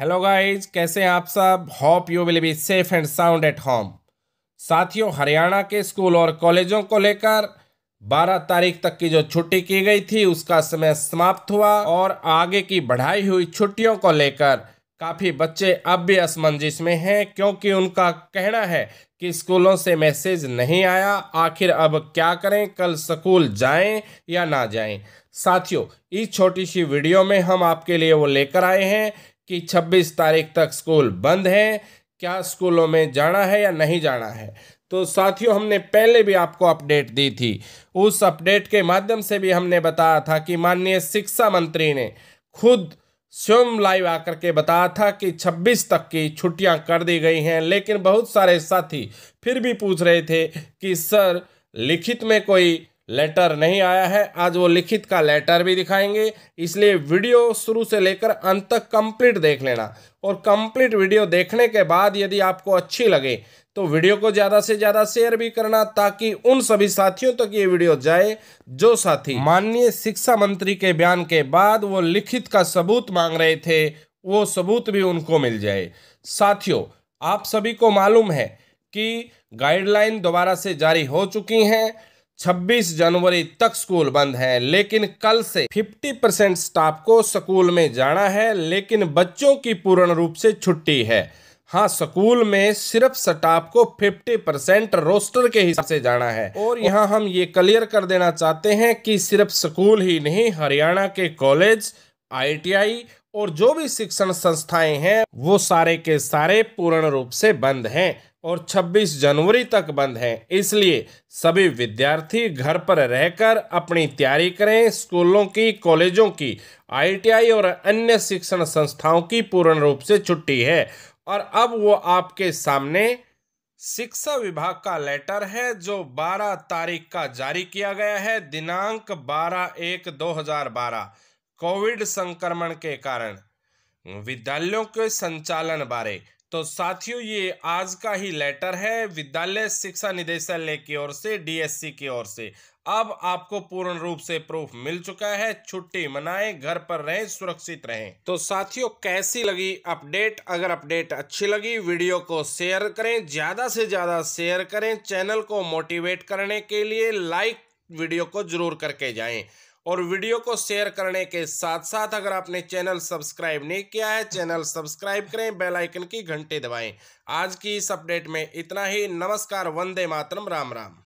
hello guys कैसे आप सब hope you will be safe and sound at home साथियों हरियाणा के स्कूल और कॉलेजों को लेकर 12 तारीख तक की जो छुट्टी की गई थी उसका समय समाप्त हुआ और आगे की बढ़ाई हुई छुट्टियों को लेकर काफ़ी बच्चे अब भी असमंजस में हैं क्योंकि उनका कहना है कि स्कूलों से मैसेज नहीं आया आखिर अब क्या करें कल स्कूल जाएं या ना जाएं साथियों इस छोटी सी वीडियो में हम आपके लिए वो लेकर आए हैं कि 26 तारीख तक स्कूल बंद है क्या स्कूलों में जाना है या नहीं जाना है तो साथियों हमने पहले भी आपको अपडेट दी थी उस अपडेट के माध्यम से भी हमने बताया था कि माननीय शिक्षा मंत्री ने खुद स्वयं लाइव आकर के बताया था कि 26 तक की छुट्टियां कर दी गई हैं लेकिन बहुत सारे साथी फिर भी पूछ रहे थे कि सर लिखित में कोई लेटर नहीं आया है आज वो लिखित का लेटर भी दिखाएंगे इसलिए वीडियो शुरू से लेकर अंत तक कंप्लीट देख लेना और कंप्लीट वीडियो देखने के बाद यदि आपको अच्छी लगे तो वीडियो को ज़्यादा से ज़्यादा शेयर भी करना ताकि उन सभी साथियों तक ये वीडियो जाए जो साथी माननीय शिक्षा मंत्री के बयान के बाद वो लिखित का सबूत मांग रहे थे वो सबूत भी उनको मिल जाए साथियों आप सभी को मालूम है कि गाइडलाइन दोबारा से जारी हो चुकी हैं 26 जनवरी तक स्कूल बंद है लेकिन कल से 50 परसेंट स्टाफ को स्कूल में जाना है लेकिन बच्चों की पूर्ण रूप से छुट्टी है हाँ स्कूल में सिर्फ स्टाफ को 50 परसेंट रोस्टर के हिसाब से जाना है और यहाँ हम ये क्लियर कर देना चाहते हैं कि सिर्फ स्कूल ही नहीं हरियाणा के कॉलेज आईटीआई और जो भी शिक्षण संस्थाएं हैं वो सारे के सारे पूर्ण रूप से बंद हैं और 26 जनवरी तक बंद हैं इसलिए सभी विद्यार्थी घर पर रहकर अपनी तैयारी करें स्कूलों की कॉलेजों की आईटीआई और अन्य शिक्षण संस्थाओं की पूर्ण रूप से छुट्टी है और अब वो आपके सामने शिक्षा विभाग का लेटर है जो 12 तारीख का जारी किया गया है दिनांक 12 एक 2012 कोविड संक्रमण के कारण विद्यालयों के संचालन बारे तो साथियों ये आज का ही लेटर है विद्यालय शिक्षा निदेशालय की ओर से डीएससी की ओर से अब आपको पूर्ण रूप से प्रूफ मिल चुका है छुट्टी मनाएं घर पर रहें सुरक्षित रहें तो साथियों कैसी लगी अपडेट अगर अपडेट अच्छी लगी वीडियो को शेयर करें ज़्यादा से ज़्यादा शेयर करें चैनल को मोटिवेट करने के लिए लाइक वीडियो को जरूर करके जाएं और वीडियो को शेयर करने के साथ साथ अगर आपने चैनल सब्सक्राइब नहीं किया है चैनल सब्सक्राइब करें बेल आइकन की घंटी दबाएं आज की इस अपडेट में इतना ही नमस्कार वंदे मातरम राम राम